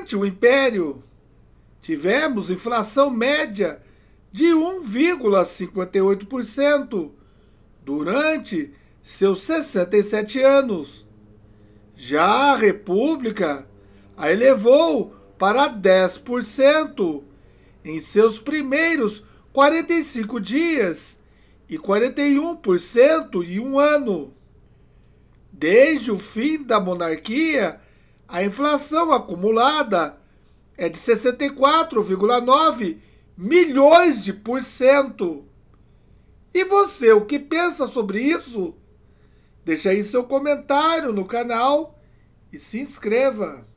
Durante o Império, tivemos inflação média de 1,58% durante seus 67 anos. Já a República a elevou para 10% em seus primeiros 45 dias e 41% em um ano. Desde o fim da monarquia a inflação acumulada é de 64,9 milhões de por cento. E você, o que pensa sobre isso? Deixe aí seu comentário no canal e se inscreva.